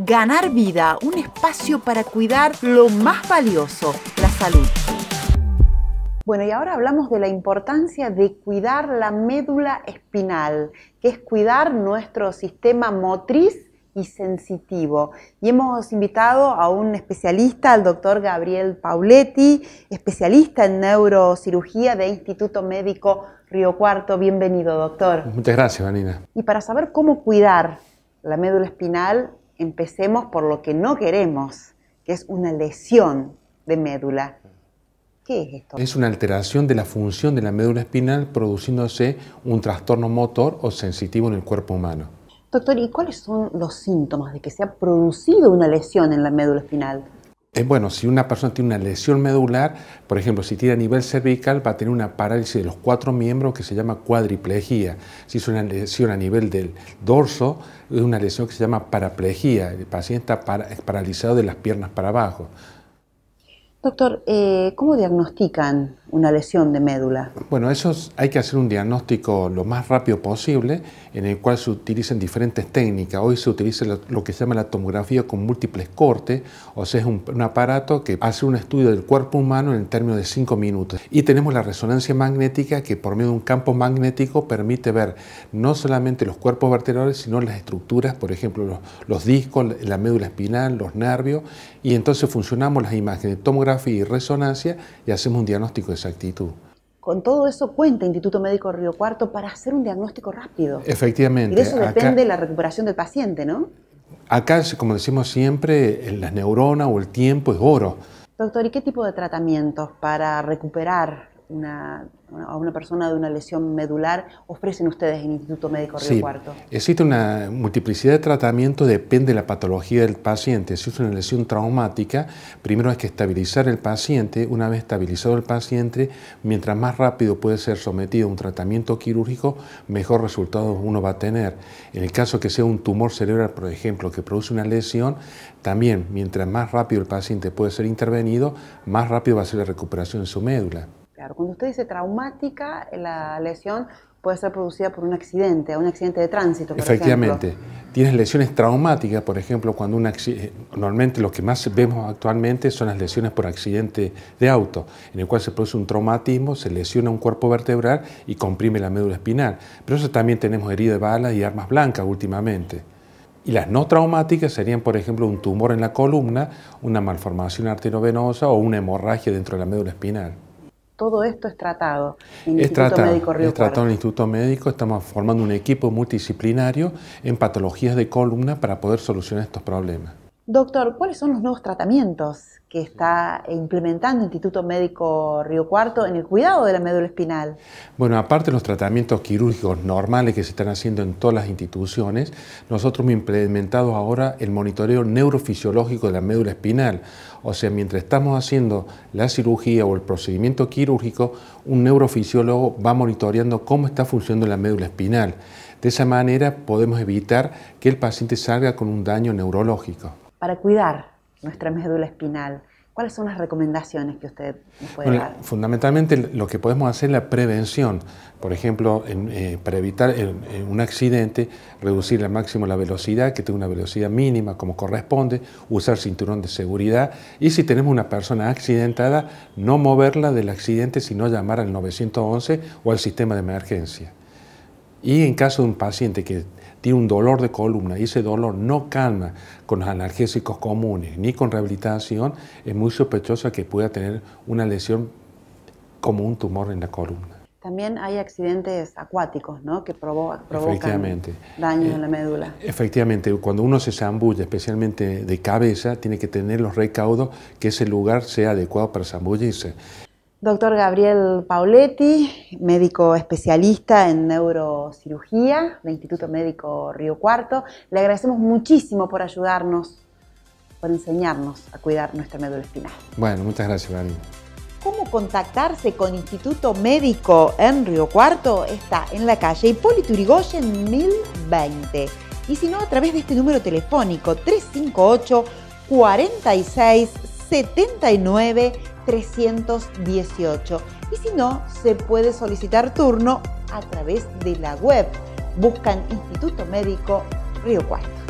Ganar Vida, un espacio para cuidar lo más valioso, la salud. Bueno, y ahora hablamos de la importancia de cuidar la médula espinal, que es cuidar nuestro sistema motriz y sensitivo. Y hemos invitado a un especialista, al doctor Gabriel Pauletti, especialista en neurocirugía de Instituto Médico Río Cuarto. Bienvenido, doctor. Muchas gracias, Vanina. Y para saber cómo cuidar la médula espinal, empecemos por lo que no queremos, que es una lesión de médula. ¿Qué es esto? Es una alteración de la función de la médula espinal produciéndose un trastorno motor o sensitivo en el cuerpo humano. Doctor, ¿y cuáles son los síntomas de que se ha producido una lesión en la médula espinal? Eh, bueno, si una persona tiene una lesión medular, por ejemplo, si tiene a nivel cervical, va a tener una parálisis de los cuatro miembros que se llama cuadriplejía. Si es una lesión a nivel del dorso, es una lesión que se llama paraplejía. El paciente está paralizado de las piernas para abajo. Doctor, eh, ¿cómo diagnostican una lesión de médula? Bueno, eso hay que hacer un diagnóstico lo más rápido posible, en el cual se utilizan diferentes técnicas. Hoy se utiliza lo, que se llama la tomografía con múltiples cortes, o sea, es un, aparato que hace un estudio del cuerpo humano en el término de 5 minutos. Y tenemos la resonancia magnética, que por medio de un campo magnético permite ver no solamente los cuerpos vertebrales, sino las estructuras, por ejemplo, los, discos, la médula espinal, los nervios, y entonces funcionamos las imágenes y resonancia y hacemos un diagnóstico de exactitud. Con todo eso cuenta Instituto Médico Río Cuarto para hacer un diagnóstico rápido. Efectivamente. Y de eso depende la recuperación del paciente, ¿no? Acá, como decimos siempre, las neuronas o el tiempo es oro. Doctor, ¿y qué tipo de tratamientos para recuperar a una persona de una lesión medular ofrecen ustedes en Instituto Médico Río sí. Existe una multiplicidad de tratamientos, depende de la patología del paciente. Si es una lesión traumática, primero hay que estabilizar el paciente. Una vez estabilizado el paciente, mientras más rápido puede ser sometido a un tratamiento quirúrgico, mejor resultado uno va a tener. En el caso que sea un tumor cerebral, por ejemplo, que produce una lesión, también mientras más rápido el paciente puede ser intervenido, más rápido va a ser la recuperación de su médula. Claro, cuando usted dice traumática, la lesión puede ser producida por un accidente, un accidente de tránsito. Por Efectivamente. Tienes lesiones traumáticas, por ejemplo, cuando un eh, normalmente lo que más vemos actualmente son las lesiones por accidente de auto, en el cual se produce un traumatismo, se lesiona un cuerpo vertebral y comprime la médula espinal. Pero eso también tenemos heridas de balas y armas blancas últimamente. Y las no traumáticas serían, por ejemplo, un tumor en la columna, una malformación arteriovenosa o una hemorragia dentro de la médula espinal todo esto es tratado el es Instituto Médico Río tratado en el Instituto Médico, estamos formando un equipo multidisciplinario en patologías de columna para poder solucionar estos problemas. Doctor, ¿cuáles son los nuevos tratamientos que está implementando el Instituto Médico Río Cuarto en el cuidado de la médula espinal. Bueno, aparte de los tratamientos quirúrgicos normales que se están haciendo en todas las instituciones, nosotros hemos implementado ahora el monitoreo neurofisiológico de la médula espinal. O sea, mientras estamos haciendo la cirugía o el procedimiento quirúrgico, un neurofisiólogo va monitoreando cómo está funcionando la médula espinal. De esa manera podemos evitar que el paciente salga con un daño neurológico. Para cuidar nuestra médula espinal. ¿Cuáles son las recomendaciones que usted puede dar? Fundamentalmente lo que podemos hacer es la prevención. Por ejemplo, eh, para evitar eh, eh, un accidente, reducir al máximo la velocidad, que tenga una velocidad mínima como corresponde, usar cinturón de seguridad y si tenemos una persona accidentada, no moverla del accidente, sino llamar al 911 o al sistema de emergencia. Y en caso de un paciente que tiene un dolor de columna y ese dolor no calma con los analgésicos comunes ni con rehabilitación, es muy sospechosa que pueda tener una lesión como un tumor en la columna. También hay accidentes acuáticos, ¿no? Que provocan daño en eh, la médula. Efectivamente, cuando uno se zambulla, especialmente de cabeza, tiene que tener los recaudos que ese lugar sea adecuado para zambullirse. Doctor Gabriel Pauletti, médico especialista en neurocirugía del Instituto Médico Río Cuarto. Le agradecemos muchísimo por ayudarnos, por enseñarnos a cuidar nuestra médula espinal. Bueno, muchas gracias, Gabriel. ¿Cómo contactarse con Instituto Médico en Río Cuarto? Está en la calle Hipólito Urigoyen 1020. Y si no, a través de este número telefónico 358 46 79 318. Y si no, se puede solicitar turno a través de la web. Buscan Instituto Médico Río Cuarto.